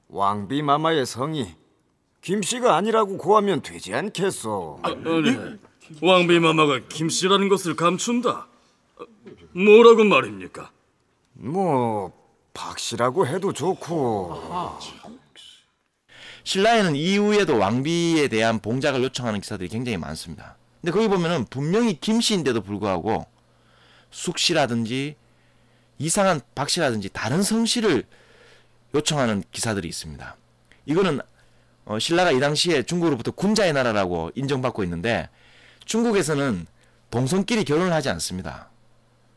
왕비 마마의 성이 김씨가 아니라고 고하면 되지 않겠소. 아, 어, 네. 왕비마마가 김씨라는 것을 감춘다. 뭐라고 말입니까? 뭐 박씨라고 해도 좋고. 신라에는 이후에도 왕비에 대한 봉작을 요청하는 기사들이 굉장히 많습니다. 근데 거기 보면은 분명히 김씨인데도 불구하고 숙씨라든지 이상한 박씨라든지 다른 성씨를 요청하는 기사들이 있습니다. 이거는 어, 신라가 이 당시에 중국으로부터 군자의 나라라고 인정받고 있는데 중국에서는 동성끼리 결혼을 하지 않습니다.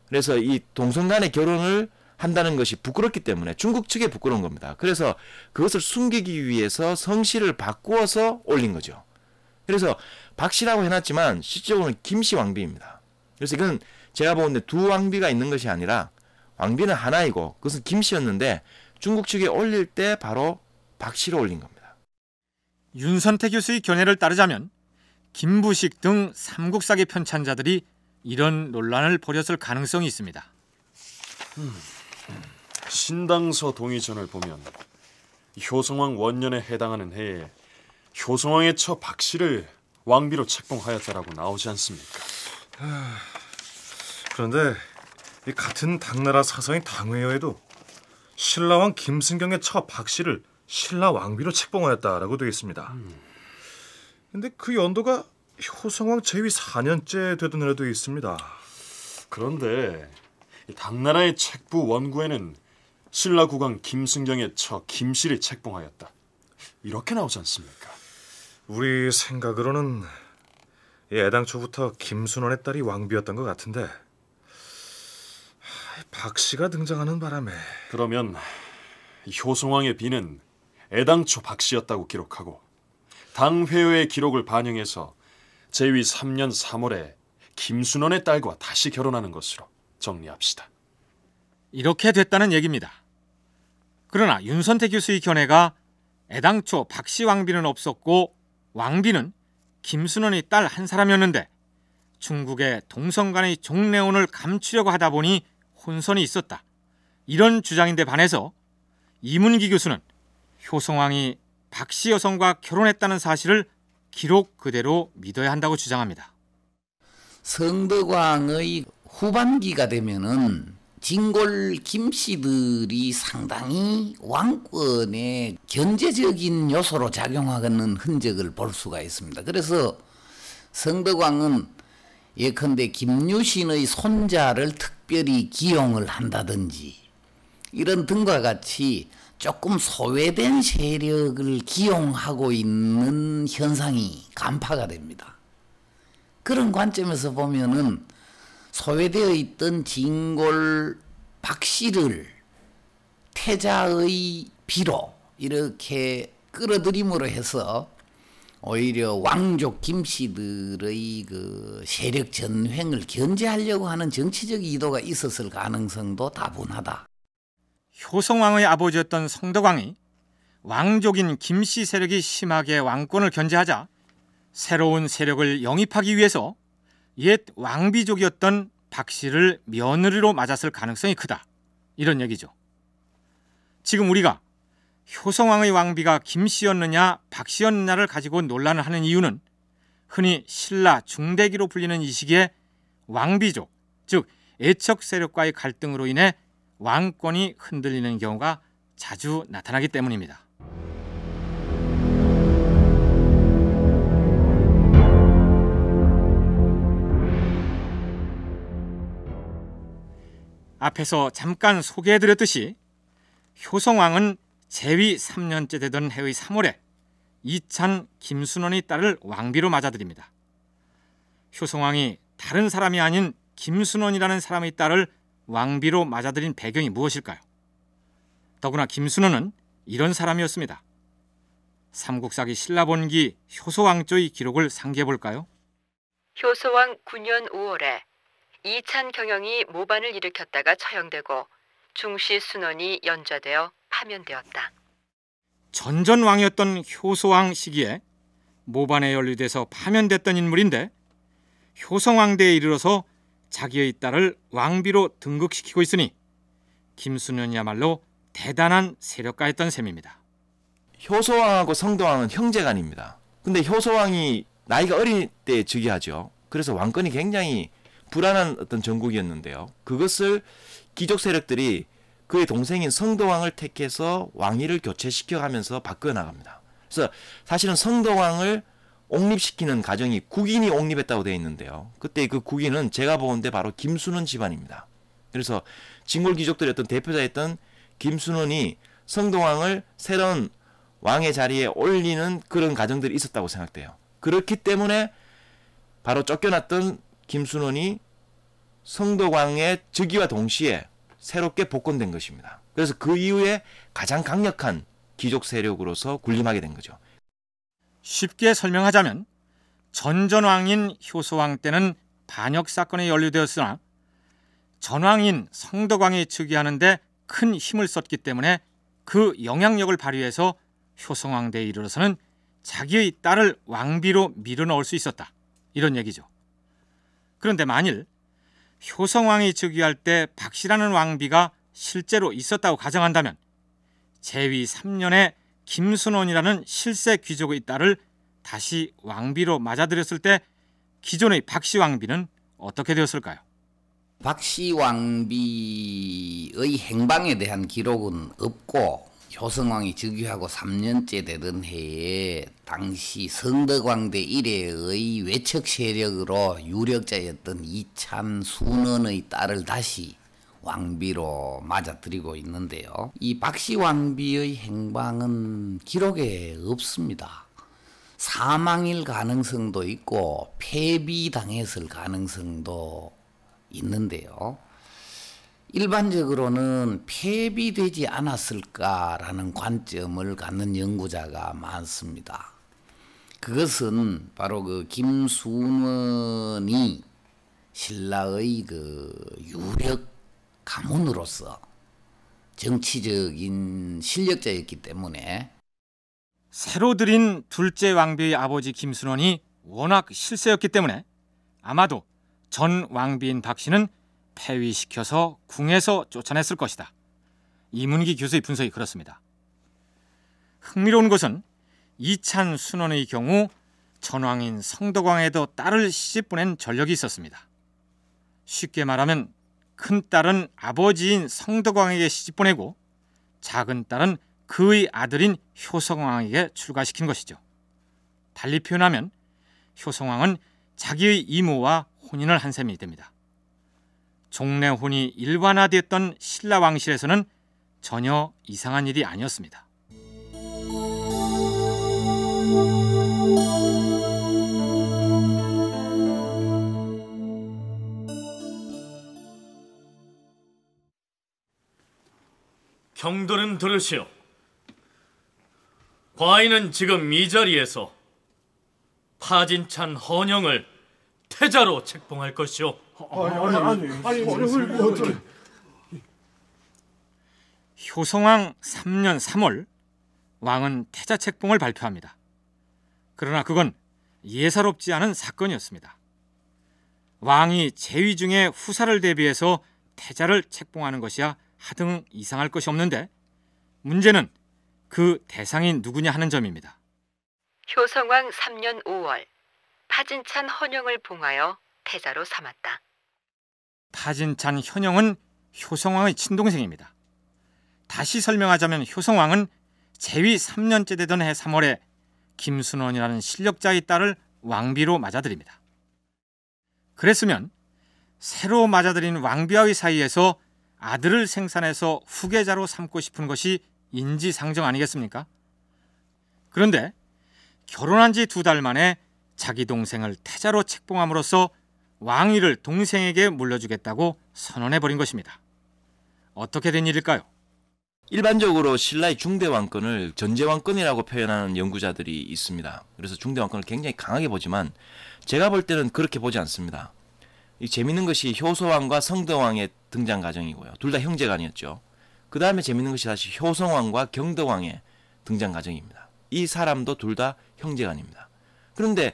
그래서 이 동성 간의 결혼을 한다는 것이 부끄럽기 때문에 중국 측에 부끄러운 겁니다. 그래서 그것을 숨기기 위해서 성씨를 바꾸어서 올린 거죠. 그래서 박씨라고 해놨지만 실으로는 김씨 왕비입니다. 그래서 이건 제가 보는데 두 왕비가 있는 것이 아니라 왕비는 하나이고 그것은 김씨였는데 중국 측에 올릴 때 바로 박씨로 올린 겁니다. 윤선태 교수의 견해를 따르자면 김부식 등 삼국사기 편찬자들이 이런 논란을 벌였을 가능성이 있습니다. 음, 신당서 동의전을 보면 효성왕 원년에 해당하는 해에 효성왕의 처 박씨를 왕비로 책봉하였다라고 나오지 않습니까? 그런데 같은 당나라 사상인 당회여에도 신라왕 김승경의 처 박씨를 신라 왕비로 책봉하였다라고 되어 있습니다. 그런데 음. 그 연도가 효성왕 제위 4년째 되던 해도 있습니다. 그런데 당나라의 책부 원구에는 신라 국왕 김승경의 처 김씨를 책봉하였다. 이렇게 나오지 않습니까? 우리 생각으로는 애당초부터 김순원의 딸이 왕비였던 것 같은데 박씨가 등장하는 바람에 그러면 효성왕의 비는 애당초 박 씨였다고 기록하고 당회의 기록을 반영해서 제위 3년 3월에 김순원의 딸과 다시 결혼하는 것으로 정리합시다. 이렇게 됐다는 얘기입니다. 그러나 윤선태 교수의 견해가 애당초 박씨 왕비는 없었고 왕비는 김순원의 딸 한 사람이었는데 중국의 동성 간의 종래혼을 감추려고 하다 보니 혼선이 있었다. 이런 주장인데 반해서 이문기 교수는 효성왕이 박씨 여성과 결혼했다는 사실을 기록 그대로 믿어야 한다고 주장합니다. 성덕왕의 후반기가 되면은 진골 김씨들이 상당히 왕권의 견제적인 요소로 작용하는 흔적을 볼 수가 있습니다. 그래서 성덕왕은 예컨대 김유신의 손자를 특별히 기용을 한다든지 이런 등과 같이 조금 소외된 세력을 기용하고 있는 현상이 간파가 됩니다. 그런 관점에서 보면은 소외되어 있던 진골 박씨를 태자의 비로 이렇게 끌어들임으로 해서 오히려 왕족 김씨들의 그 세력 전횡을 견제하려고 하는 정치적 의도가 있었을 가능성도 다분하다. 효성왕의 아버지였던 성덕왕이 왕족인 김씨 세력이 심하게 왕권을 견제하자 새로운 세력을 영입하기 위해서 옛 왕비족이었던 박씨를 며느리로 맞았을 가능성이 크다. 이런 얘기죠. 지금 우리가 효성왕의 왕비가 김씨였느냐 박씨였느냐를 가지고 논란을 하는 이유는 흔히 신라 중대기로 불리는 이 시기에 왕비족, 즉 애척 세력과의 갈등으로 인해 왕권이 흔들리는 경우가 자주 나타나기 때문입니다. 앞에서 잠깐 소개해드렸듯이 효성왕은 재위 3년째 되던 해의 3월에 이찬 김순원의 딸을 왕비로 맞아들입니다. 효성왕이 다른 사람이 아닌 김순원이라는 사람의 딸을 왕비로 맞아들인 배경이 무엇일까요? 더구나 김순우는 이런 사람이었습니다. 삼국사기 신라본기 효소왕조의 기록을 상기해볼까요? 효소왕 9년 5월에 이찬 경영이 모반을 일으켰다가 처형되고 중시 순원이 연좌되어 파면되었다. 전전왕이었던 효소왕 시기에 모반에 연루돼서 파면됐던 인물인데 효성왕대에 이르러서 자기의 딸을 왕비로 등극시키고 있으니 김수년이야말로 대단한 세력가였던 셈입니다. 효소왕하고 성도왕은 형제간입니다. 근데 효소왕이 나이가 어릴 때 즉위하죠. 그래서 왕권이 굉장히 불안한 어떤 정국이었는데요. 그것을 귀족 세력들이 그의 동생인 성도왕을 택해서 왕위를 교체시켜 가면서 바꿔 나갑니다. 그래서 사실은 성도왕을 옹립시키는 가정이 국인이 옹립했다고 되어 있는데요. 그때 그 국인은 제가 보는데 바로 김순원 집안입니다. 그래서 진골 귀족들이었던 대표자였던 김순원이 성동왕을 새로운 왕의 자리에 올리는 그런 가정들이 있었다고 생각돼요. 그렇기 때문에 바로 쫓겨났던 김순원이 성도광의 즉위와 동시에 새롭게 복권된 것입니다. 그래서 그 이후에 가장 강력한 귀족 세력으로서 군림하게 된 거죠. 쉽게 설명하자면 전전왕인 효소왕 때는 반역 사건에 연루되었으나 전왕인 성덕왕이 즉위하는데 큰 힘을 썼기 때문에 그 영향력을 발휘해서 효성왕대에 이르러서는 자기의 딸을 왕비로 밀어넣을 수 있었다. 이런 얘기죠. 그런데 만일 효성왕이 즉위할 때 박씨라는 왕비가 실제로 있었다고 가정한다면 제위 3년에 김순원이라는 실세 귀족의 딸을 다시 왕비로 맞아들였을 때 기존의 박씨 왕비는 어떻게 되었을까요? 박씨 왕비의 행방에 대한 기록은 없고 효성왕이 즉위하고 3년째 되던 해에 당시 선덕왕대 일래의 외척 세력으로 유력자였던 이찬순원의 딸을 다시 왕비로 맞아들이고 있는데요. 이 박씨 왕비의 행방은 기록에 없습니다. 사망일 가능성도 있고 폐비당했을 가능성도 있는데요. 일반적으로는 폐비되지 않았을까라는 관점을 갖는 연구자가 많습니다. 그것은 바로 그 김순원이 신라의 그 유력 가문으로서 정치적인 실력자였기 때문에 새로 들인 둘째 왕비의 아버지 김순원이 워낙 실세였기 때문에 아마도 전 왕비인 박 씨는 폐위시켜서 궁에서 쫓아냈을 것이다. 이문기 교수의 분석이 그렇습니다. 흥미로운 것은 이찬 순원의 경우 전왕인 성덕왕에도 딸을 시집보낸 전력이 있었습니다. 쉽게 말하면 큰딸은 아버지인 성덕왕에게 시집보내고 작은딸은 그의 아들인 효성왕에게 출가시킨 것이죠. 달리 표현하면 효성왕은 자기의 이모와 혼인을 한 셈이 됩니다. 종래혼이 일반화되었던 신라 왕실에서는 전혀 이상한 일이 아니었습니다. 경도는 들으시오. 과인은 지금 이 자리에서 파진찬 헌영을 태자로 책봉할 것이오. 아니 아니 아니, 아니, 아니 어떻게... 효성왕 3년 3월 왕은 태자 책봉을 발표합니다. 그러나 그건 예사롭지 않은 사건이었습니다. 왕이 재위 중에 후사를 대비해서 태자를 책봉하는 것이야 하등 이상할 것이 없는데 문제는 그 대상이 누구냐 하는 점입니다. 효성왕 3년 5월 파진찬 헌영을 봉하여 태자로 삼았다. 파진찬 현영은 효성왕의 친동생입니다. 다시 설명하자면 효성왕은 재위 3년째 되던 해 3월에 김순원이라는 실력자의 딸을 왕비로 맞아들입니다. 그랬으면 새로 맞아들인 왕비와의 사이에서 아들을 생산해서 후계자로 삼고 싶은 것이 인지상정 아니겠습니까? 그런데 결혼한 지 두 달 만에 자기 동생을 태자로 책봉함으로써 왕위를 동생에게 물려주겠다고 선언해버린 것입니다. 어떻게 된 일일까요? 일반적으로 신라의 중대왕권을 전제왕권이라고 표현하는 연구자들이 있습니다. 그래서 중대왕권을 굉장히 강하게 보지만 제가 볼 때는 그렇게 보지 않습니다. 이 재밌는 것이 효소왕과 성덕왕의 등장 과정이고요. 둘 다 형제간이었죠. 그 다음에 재밌는 것이 다시 효성왕과 경덕왕의 등장 과정입니다. 이 사람도 둘 다 형제간입니다. 그런데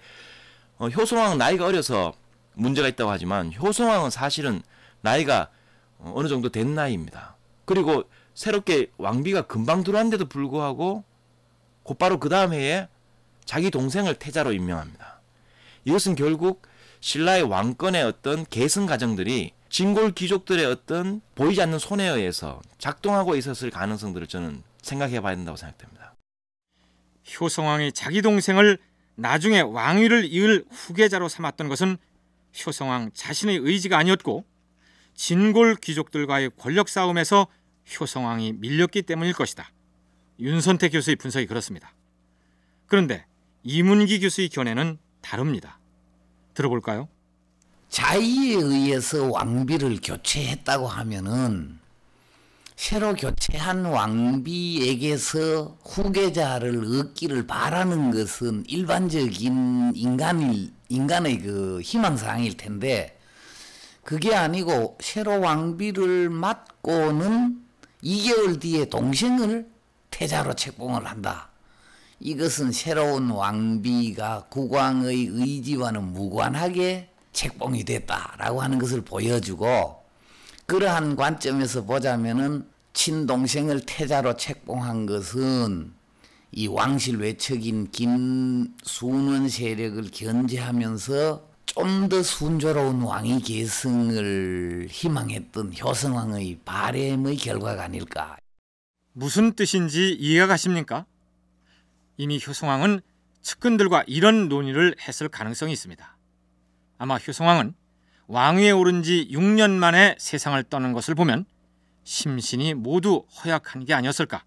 어, 효성왕 나이가 어려서 문제가 있다고 하지만 효성왕은 사실은 나이가 어, 어느 정도 된 나이입니다. 그리고 새롭게 왕비가 금방 들어왔는데도 불구하고 곧바로 그 다음 해에 자기 동생을 태자로 임명합니다. 이것은 결국 신라의 왕권의 어떤 계승 과정들이 진골 귀족들의 어떤 보이지 않는 손에 의해서 작동하고 있었을 가능성들을 저는 생각해 봐야 된다고 생각됩니다. 효성왕이 자기 동생을 나중에 왕위를 이을 후계자로 삼았던 것은 효성왕 자신의 의지가 아니었고 진골 귀족들과의 권력 싸움에서 효성왕이 밀렸기 때문일 것이다. 윤선태 교수의 분석이 그렇습니다. 그런데 이문기 교수의 견해는 다릅니다. 들어볼까요? 자의에 의해서 왕비를 교체했다고 하면은 새로 교체한 왕비에게서 후계자를 얻기를 바라는 것은 일반적인 인간일, 인간의 그 희망사항일 텐데 그게 아니고 새로 왕비를 맡고는 2개월 뒤에 동생을 태자로 책봉을 한다. 이것은 새로운 왕비가 국왕의 의지와는 무관하게 책봉이 됐다라고 하는 것을 보여주고 그러한 관점에서 보자면은 친동생을 태자로 책봉한 것은 이 왕실 외척인 김순원 세력을 견제하면서 좀 더 순조로운 왕위 계승을 희망했던 효성왕의 바램의 결과가 아닐까. 무슨 뜻인지 이해가 가십니까? 이미 효성왕은 측근들과 이런 논의를 했을 가능성이 있습니다. 아마 효성왕은 왕위에 오른 지 6년 만에 세상을 떠난 것을 보면 심신이 모두 허약한 게 아니었을까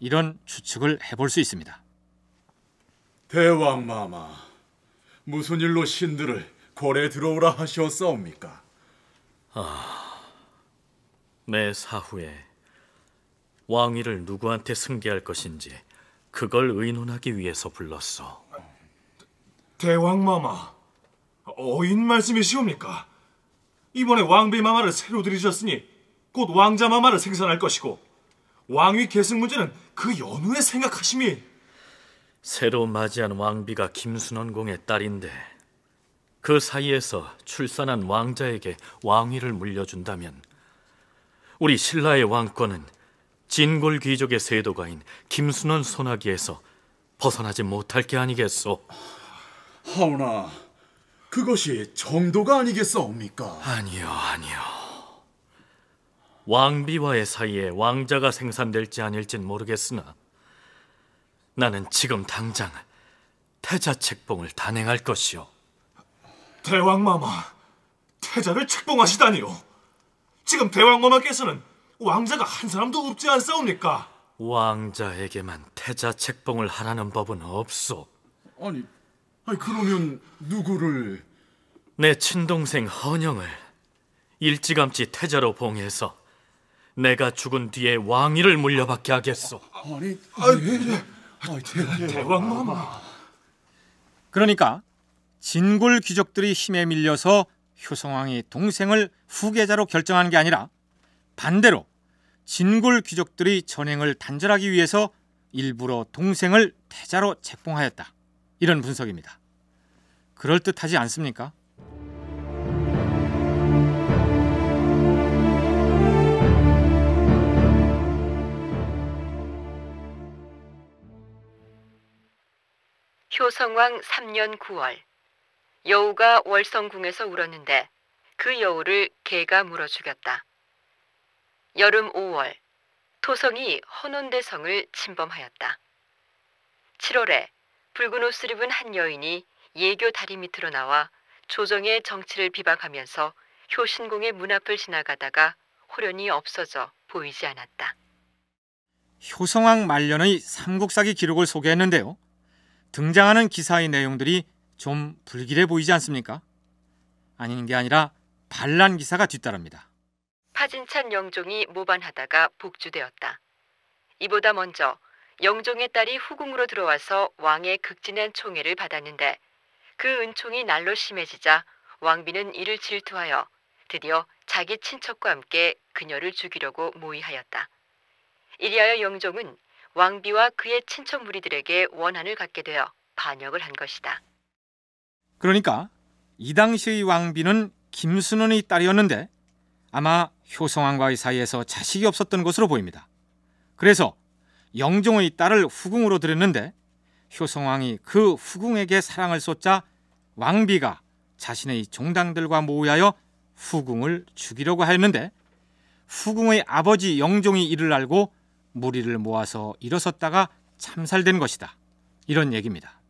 이런 추측을 해볼 수 있습니다. 대왕 마마, 무슨 일로 신들을 고래 들어오라 하시사옵니까 아, 내 사후에 왕위를 누구한테 승계할 것인지 그걸 의논하기 위해서 불렀어. 대왕마마, 어인 말씀이시옵니까? 이번에 왕비마마를 새로 들이셨으니 곧 왕자마마를 생산할 것이고 왕위 계승 문제는 그 연후에 생각하심이 새로 맞이한 왕비가 김순원공의 딸인데 그 사이에서 출산한 왕자에게 왕위를 물려준다면 우리 신라의 왕권은 진골 귀족의 세도가인 김순원 소나기에서 벗어나지 못할 게 아니겠소. 하오나, 그것이 정도가 아니겠사옵니까? 아니요, 아니요. 왕비와의 사이에 왕자가 생산될지 아닐진 모르겠으나 나는 지금 당장 태자 책봉을 단행할 것이오. 대왕마마, 태자를 책봉하시다니요. 지금 대왕마마께서는 왕자가 한 사람도 없지 않사옵니까? 왕자에게만 태자 책봉을 하라는 법은 없소. 아니, 아니 그러면 누구를? 내 친동생 헌영을 일찌감치 태자로 봉해서 내가 죽은 뒤에 왕위를 물려받게 하겠소. 아니, 예. 예, 예. 아니, 아니 대, 대왕 마마. 아, 아, 아. 그러니까 진골 귀족들이 힘에 밀려서 효성왕이 동생을 후계자로 결정하는 게 아니라 반대로 진골 귀족들이 전횡을 단절하기 위해서 일부러 동생을 태자로 책봉하였다. 이런 분석입니다. 그럴듯하지 않습니까? 효성왕 3년 9월 여우가 월성궁에서 울었는데 그 여우를 개가 물어 죽였다. 여름 5월 토성이 헌온대성을 침범하였다. 7월에 붉은 옷을 입은 한 여인이 예교 다리 밑으로 나와 조정의 정치를 비방하면서 효신궁의 문 앞을 지나가다가 호련이 없어져 보이지 않았다. 효성왕 말년의 삼국사기 기록을 소개했는데요. 등장하는 기사의 내용들이 좀 불길해 보이지 않습니까? 아닌 게 아니라 반란 기사가 뒤따릅니다. 파진찬 영종이 모반하다가 복주되었다. 이보다 먼저 영종의 딸이 후궁으로 들어와서 왕의 극진한 총애를 받았는데 그 은총이 날로 심해지자 왕비는 이를 질투하여 드디어 자기 친척과 함께 그녀를 죽이려고 모의하였다. 이리하여 영종은 왕비와 그의 친척 무리들에게 원한을 갖게 되어 반역을 한 것이다. 그러니까 이 당시의 왕비는 김순원의 딸이었는데 아마 효성왕과의 사이에서 자식이 없었던 것으로 보입니다. 그래서 영종의 딸을 후궁으로 들였는데 효성왕이 그 후궁에게 사랑을 쏟자 왕비가 자신의 종당들과 모여하여 후궁을 죽이려고 하였는데 후궁의 아버지 영종이 이를 알고 무리를 모아서 일어섰다가 참살된 것이다. 이런 얘기입니다.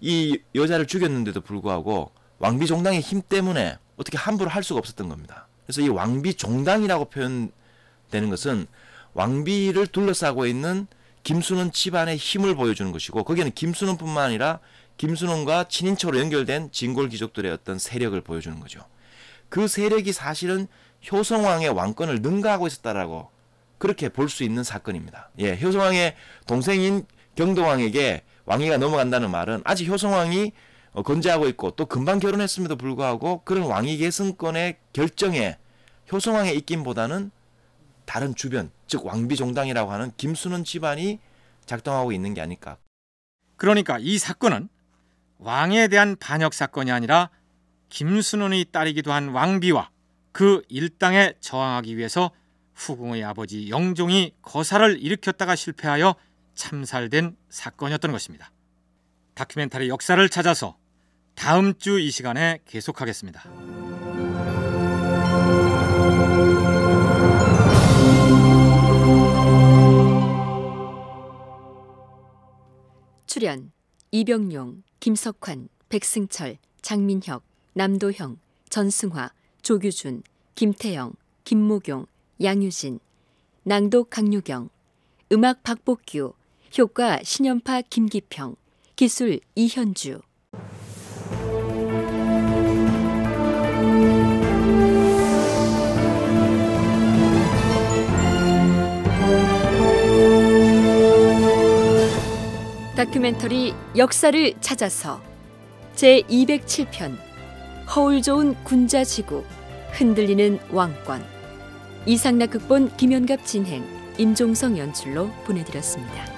이 여자를 죽였는데도 불구하고 왕비 종당의 힘 때문에 어떻게 함부로 할 수가 없었던 겁니다. 그래서 이 왕비 종당이라고 표현되는 것은 왕비를 둘러싸고 있는 김순원 집안의 힘을 보여주는 것이고 거기에는 김순원뿐만 아니라 김순원과 친인척으로 연결된 진골 귀족들의 어떤 세력을 보여주는 거죠. 그 세력이 사실은 효성왕의 왕권을 능가하고 있었다라고 그렇게 볼 수 있는 사건입니다. 예, 효성왕의 동생인 경도왕에게 왕위가 넘어간다는 말은 아직 효성왕이 어, 건재하고 있고 또 금방 결혼했음에도 불구하고 그런 왕위 계승권의 결정에 효성왕의 입김보다는 다른 주변 즉 왕비 종당이라고 하는 김순원 집안이 작동하고 있는 게 아닐까. 그러니까 이 사건은 왕에 대한 반역 사건이 아니라 김순원의 딸이기도 한 왕비와 그 일당에 저항하기 위해서 후궁의 아버지 영종이 거사를 일으켰다가 실패하여 참살된 사건이었던 것입니다. 다큐멘터리 역사를 찾아서 다음 주 이 시간에 계속하겠습니다. 출연 이병용, 김석환, 백승철, 장민혁, 남도형, 전승화, 조규준, 김태영, 김모경, 양유진, 낭독 강유경, 음악 박복규, 효과 신연파 김기평, 기술 이현주 다큐멘터리 역사를 찾아서 제207편 허울 좋은 군자지구 흔들리는 왕권 이상락 극본 김연갑 진행 임종성 연출로 보내드렸습니다.